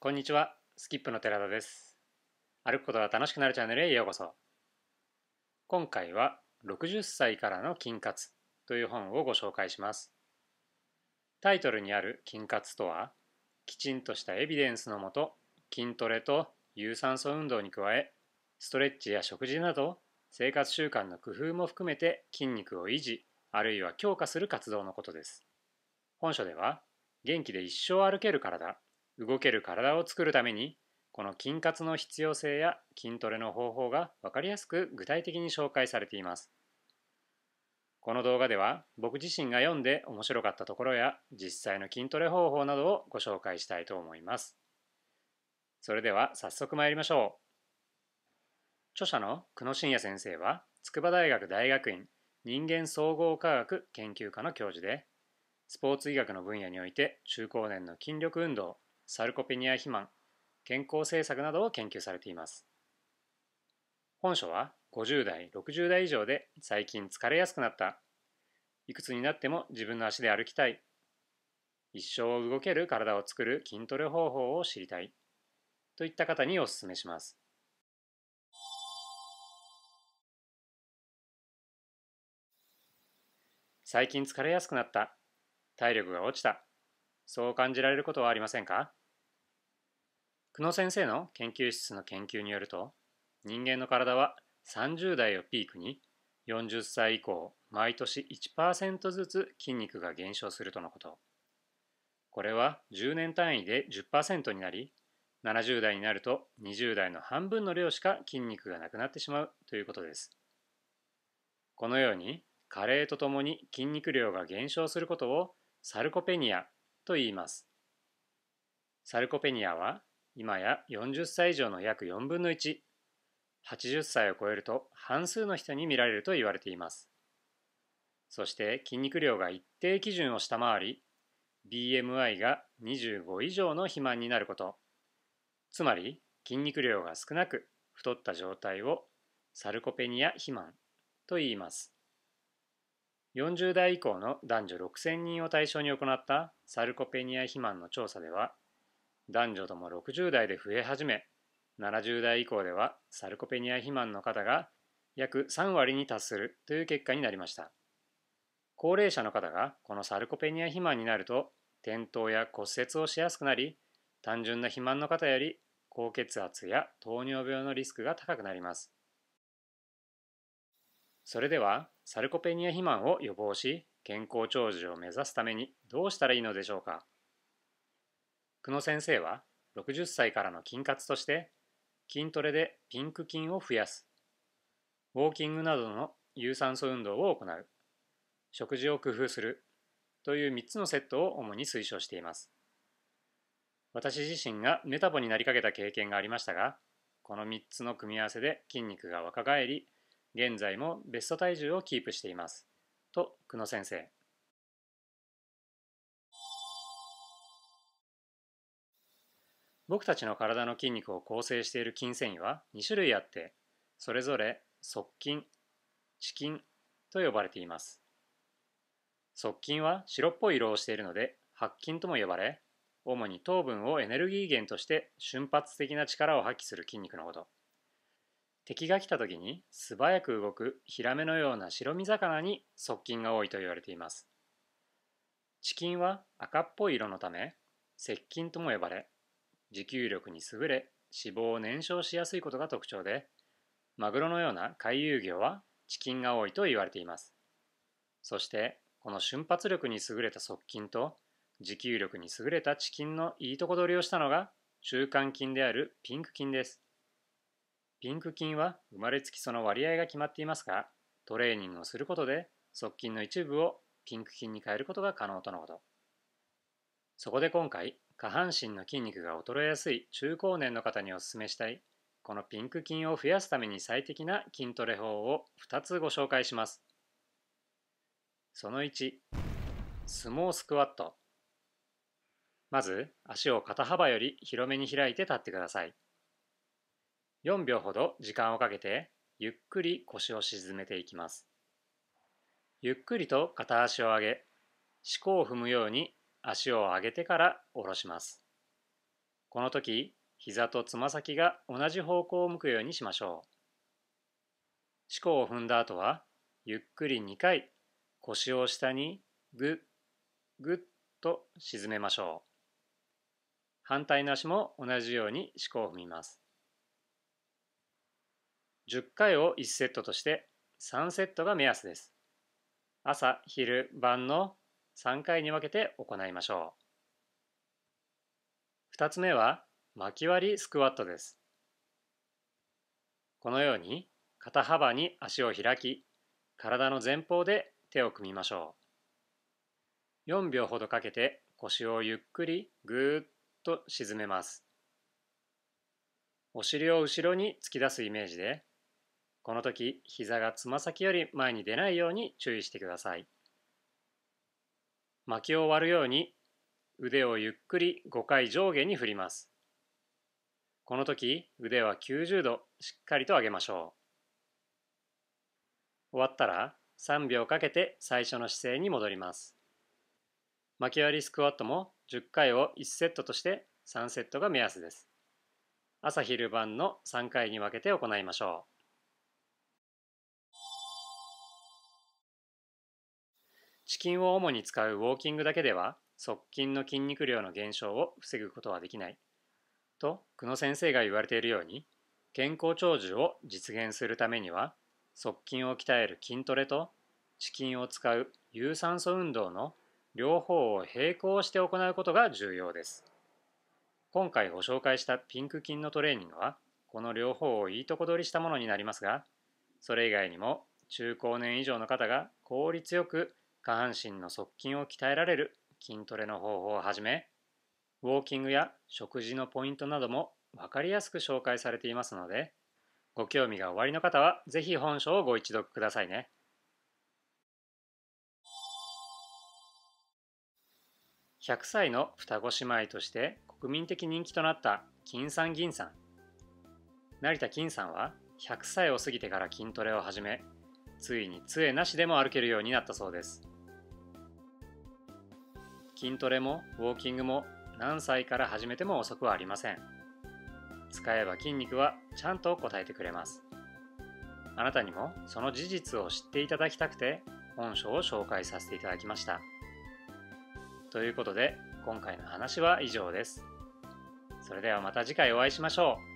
こんにちは、スキップの寺田です。歩くことが楽しくなるチャンネルへようこそ。今回は60歳からの金活という本をご紹介します。タイトルにある金活とは、きちんとしたエビデンスのもと、筋トレと有酸素運動に加え、ストレッチや食事など生活習慣の工夫も含めて筋肉を維持、あるいは強化する活動のことです。本書では、元気で一生歩ける体動ける体を作るためにこの筋活の必要性や筋トレの方法が分かりやすく具体的に紹介されていますこの動画では僕自身が読んで面白かったところや実際の筋トレ方法などをご紹介したいと思いますそれでは早速参りましょう著者の久野真也先生は筑波大学大学院人間総合科学研究科の教授でスポーツ医学の分野において中高年の筋力運動サルコペニア肥満、健康政策などを研究されています。本書は50代、60代以上で最近疲れやすくなった、いくつになっても自分の足で歩きたい、一生動ける体を作る筋トレ方法を知りたい、といった方にお勧めします。最近疲れやすくなった、体力が落ちた、そう感じられることはありませんか久野先生の研究室の研究によると人間の体は30代をピークに40歳以降毎年1%ずつ筋肉が減少するとのことこれは10年単位で10%になり70代になると20代の半分の量しか筋肉がなくなってしまうということですこのように加齢とともに筋肉量が減少することをサルコペニアと言いますサルコペニアは今や40歳以上の約4分の1、80歳を超えると半数の人に見られると言われています。そして筋肉量が一定基準を下回り、BMI が25以上の肥満になること、つまり筋肉量が少なく太った状態をサルコペニア肥満と言います。40代以降の男女6000人を対象に行ったサルコペニア肥満の調査では男女とも60代で増え始め、70代以降ではサルコペニア肥満の方が約3割に達するという結果になりました。高齢者の方がこのサルコペニア肥満になると転倒や骨折をしやすくなり、単純な肥満の方より高血圧や糖尿病のリスクが高くなります。それではサルコペニア肥満を予防し健康長寿を目指すためにどうしたらいいのでしょうか久野先生は60歳からの筋活として筋トレでピンク筋を増やすウォーキングなどの有酸素運動を行う食事を工夫するという3つのセットを主に推奨しています私自身がメタボになりかけた経験がありましたがこの3つの組み合わせで筋肉が若返り現在もベスト体重をキープしていますと久野先生僕たちの体の筋肉を構成している筋繊維は2種類あってそれぞれ側筋キ筋と呼ばれています側筋は白っぽい色をしているので白筋とも呼ばれ主に糖分をエネルギー源として瞬発的な力を発揮する筋肉のこと敵が来た時に素早く動くヒラメのような白身魚に側近が多いと言われています。チキンは赤っぽい色のため、接近とも呼ばれ、持久力に優れ脂肪を燃焼しやすいことが特徴でマグロのような回遊魚はチキンが多いと言われていますそしてこの瞬発力に優れた側筋と持久力に優れたチキンのいいとこ取りをしたのが中間筋であるピンク筋ですピンク筋は生まれつきその割合が決まっていますがトレーニングをすることで側筋の一部をピンク筋に変えることが可能とのことそこで今回下半身の筋肉が衰えやすい中高年の方にお勧めしたいこのピンク筋を増やすために最適な筋トレ法を2つご紹介しますその1相撲スクワットまず足を肩幅より広めに開いて立ってください4秒ほど時間をかけてゆっくり腰を沈めていきますゆっくりと片足を上げ四股を踏むように足を上げてから下ろします。この時、膝とつま先が同じ方向を向くようにしましょう。四股を踏んだ後は、ゆっくり2回腰を下にぐっぐっと沈めましょう。反対の足も同じように四股を踏みます。10回を1セットとして3セットが目安です。朝、昼、晩の3回に分けて行いましょう。2つ目は巻き割りスクワットです。このように肩幅に足を開き、体の前方で手を組みましょう。4秒ほどかけて腰をゆっくりぐーっと沈めます。お尻を後ろに突き出すイメージで、この時膝がつま先より前に出ないように注意してください。薪を割るように腕をゆっくり5回上下に振ります。この時腕は90度しっかりと上げましょう。終わったら3秒かけて最初の姿勢に戻ります。薪割りスクワットも10回を1セットとして3セットが目安です。朝昼晩の3回に分けて行いましょう。筋を主に使うウォーキングだけでは側近の筋肉量の減少を防ぐことはできないと久野先生が言われているように健康長寿を実現するためには側筋を鍛える筋トレと至筋を使う有酸素運動の両方を並行して行うことが重要です今回ご紹介したピンク筋のトレーニングはこの両方をいいとこ取りしたものになりますがそれ以外にも中高年以上の方が効率よく下半身の側筋を鍛えられる筋トレの方法をはじめウォーキングや食事のポイントなども分かりやすく紹介されていますのでご興味がおありの方は是非本書をご一読くださいね100歳の双子姉妹として国民的人気となった金さん銀さん成田金さんは100歳を過ぎてから筋トレを始めついに杖なしでも歩けるようになったそうです筋トレもウォーキングも何歳から始めても遅くはありません使えば筋肉はちゃんと応えてくれますあなたにもその事実を知っていただきたくて本書を紹介させていただきましたということで今回の話は以上ですそれではまた次回お会いしましょう